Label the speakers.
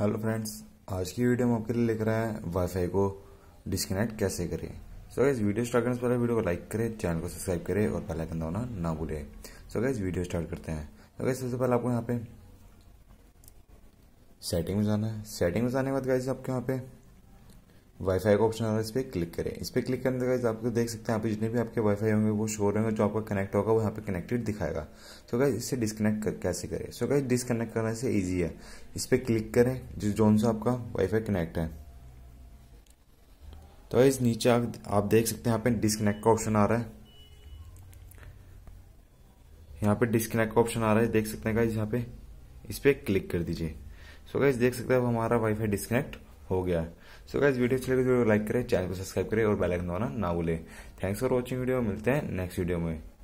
Speaker 1: hello friends आज की video में आपके लिए लिख रहा है वाईफाई को डिस्कनेक्ट कैसे करें सो गैस वीडियो स्टार्ट करने से पहले वीडियो को लाइक करें चैनल को सब्सक्राइब करें और पहला आइकन दबाना ना भूलें सो गैस वीडियो स्टार्ट करते हैं
Speaker 2: सो गैस सबसे पहले आपको यहाँ पे
Speaker 1: सेटिंग में जाना है सेटिंग में
Speaker 2: जाने के बाद गैस आपके यहाँ पे
Speaker 1: वाईफाई का ऑप्शन आ रहा है इस पर क्लिक करें इस पर क्लिक करने के आपको देख सकते हैं यहाँ पे जितने भी आपके वाईफाई होंगे वो शो रहेंगे जो आपका कनेक्ट होगा वो यहाँ पे कनेक्टेड दिखाएगा सो तो गाइज इससे डिस्कनेक्ट कर, कैसे करें सो गाइज डिस्कनेक्ट करने से ईजी है इस पर क्लिक करें जिस जोन से आपका वाईफाई कनेक्ट है तो इस नीचे आप, आप देख सकते हैं यहाँ पे डिस्कनेक्ट का ऑप्शन आ रहा है यहाँ पे डिस्कनेक्ट का ऑप्शन आ रहा है देख सकते हैं गाइज यहाँ पे इस पर क्लिक कर दीजिए सो गाइज देख सकते हैं अब हमारा वाईफाई डिस्कनेक्ट हो गया सो गाइज वीडियो अच्छी लगे तो लाइक करें चैनल को सब्सक्राइब करें और बेल आइकन दबाना ना भूलें थैंक्स फॉर वॉचिंग वीडियो मिलते हैं नेक्स्ट वीडियो में